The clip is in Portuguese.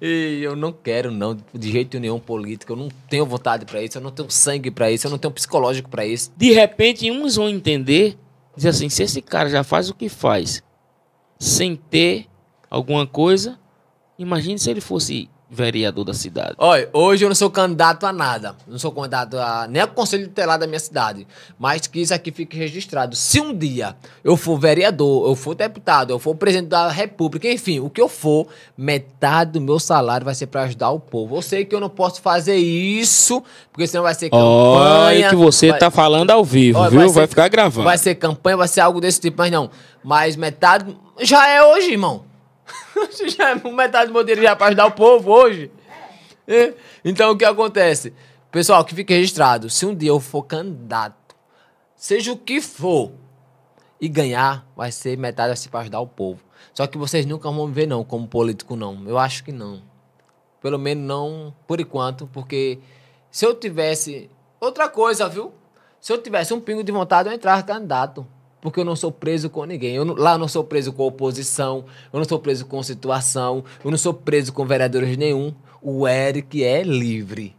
E eu não quero, não, de jeito nenhum, política. Eu não tenho vontade para isso, eu não tenho sangue para isso, eu não tenho psicológico para isso. De repente, uns vão entender, dizer assim, se esse cara já faz o que faz, sem ter alguma coisa, Imagine se ele fosse vereador da cidade. Olha, hoje eu não sou candidato a nada. Não sou candidato a nem ao conselho tutelar da minha cidade. Mas que isso aqui fique registrado. Se um dia eu for vereador, eu for deputado, eu for presidente da república, enfim, o que eu for, metade do meu salário vai ser para ajudar o povo. Eu sei que eu não posso fazer isso, porque senão vai ser campanha. Olha que você vai... tá falando ao vivo, Olha, viu? Vai, ser... vai ficar gravando. Vai ser campanha, vai ser algo desse tipo, mas não. Mas metade já é hoje, irmão. já, é metade do meu dinheiro já é para ajudar o povo hoje. É. Então, o que acontece? Pessoal, que fique registrado. Se um dia eu for candidato, seja o que for, e ganhar, vai ser metade assim para ajudar o povo. Só que vocês nunca vão me ver, não, como político, não. Eu acho que não. Pelo menos não por enquanto, porque se eu tivesse. Outra coisa, viu? Se eu tivesse um pingo de vontade, eu entrar candidato porque eu não sou preso com ninguém. Eu não, lá eu não sou preso com oposição, eu não sou preso com situação, eu não sou preso com vereadores nenhum. O Eric é livre.